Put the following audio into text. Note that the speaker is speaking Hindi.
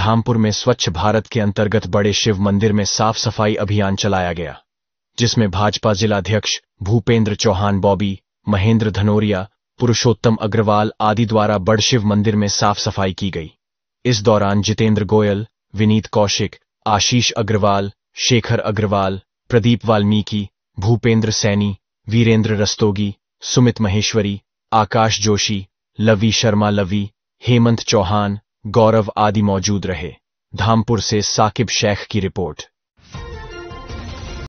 धामपुर में स्वच्छ भारत के अंतर्गत बड़े शिव मंदिर में साफ सफाई अभियान चलाया गया जिसमें भाजपा जिलाध्यक्ष भूपेंद्र चौहान बॉबी महेंद्र धनोरिया पुरुषोत्तम अग्रवाल आदि द्वारा बड़ शिव मंदिर में साफ सफाई की गई इस दौरान जितेंद्र गोयल विनीत कौशिक आशीष अग्रवाल शेखर अग्रवाल प्रदीप वाल्मीकि भूपेंद्र सैनी वीरेंद्र रस्तोगी सुमित महेश्वरी आकाश जोशी लवी शर्मा लवी हेमंत चौहान गौरव आदि मौजूद रहे धामपुर से साकिब शेख की रिपोर्ट